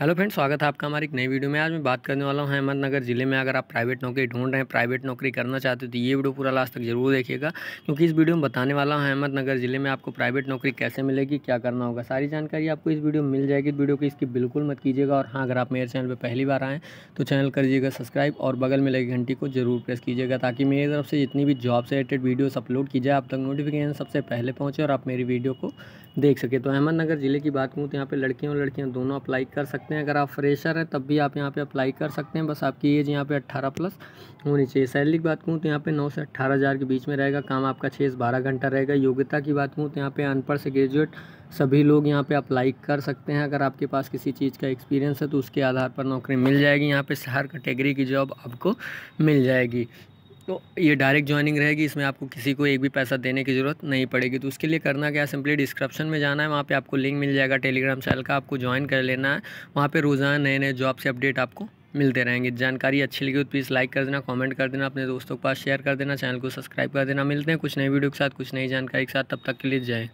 hello friend स्वागत है आपका हमारे एक नई वीडियो में आज मैं बात करने वाला हूँ अहमदनगर ज़िले में अगर आप प्राइवेट नौकरी ढूंढ रहे हैं प्राइवेट नौकरी करना चाहते हो तो ये वीडियो पूरा लास्ट तक जरूर देखिएगा क्योंकि इस वीडियो में बताने वाला हूँ अहमदनगर ज़िले में आपको प्राइवेट नौकरी कैसे मिलेगी क्या करना होगा सारी जानकारी आपको इस वीडियो में मिल जाएगी वीडियो की इसकी बिल्कुल मत कीजिएगा और हाँ अगर आप मेरे चैनल पर पहली बार आएँ तो चैनल करिएगा सब्सक्राइब और बगल में लगी घंटी को जरूर प्रेस कीजिएगा ताकि मेरी तरफ से जितनी भी जॉब से रिलेटेड वीडियोज़ अपलोड की जाए आप तक नोटिफिकेशन सबसे पहले पहुँचे और आप मेरी वीडियो को देख सके तो अहमदनगर ज़िले की बात करूँ तो यहाँ पर लड़कियों और लड़कियाँ दोनों अप्लाई कर सकते सकते हैं अगर आप फ्रेशर हैं तब भी आप यहाँ पे अप्लाई कर सकते हैं बस आपकी एज यहाँ पे 18 प्लस होनी चाहिए सैलरी की बात करूँ तो यहाँ पे 9 से अट्ठारह हज़ार के बीच में रहेगा काम आपका छः से बारह घंटा रहेगा योग्यता की बात करूँ तो यहाँ पे अनपढ़ से ग्रेजुएट सभी लोग यहाँ पे अप्लाई कर सकते हैं अगर आपके पास किसी चीज़ का एक्सपीरियंस है तो उसके आधार पर नौकरी मिल जाएगी यहाँ पे हर कैटेगरी की जॉब आपको मिल जाएगी तो ये डायरेक्ट ज्वाइनिंग रहेगी इसमें आपको किसी को एक भी पैसा देने की ज़रूरत नहीं पड़ेगी तो उसके लिए करना क्या सिंपली डिस्क्रिप्शन में जाना है वहाँ पे आपको लिंक मिल जाएगा टेलीग्राम चैनल का आपको ज्वाइन कर लेना है वहाँ पे रोज़ाना नए नए जॉब से अपडेट आपको मिलते रहेंगे जानकारी अच्छी लगी तो प्लीज़ लाइक कर देना कॉमेंट कर देना अपने दोस्तों के पास शेयर कर देना चैनल को सब्सक्राइब कर देना मिलते हैं कुछ नई वीडियो के साथ कुछ नई जानकारी के साथ तब तक के लिए जाए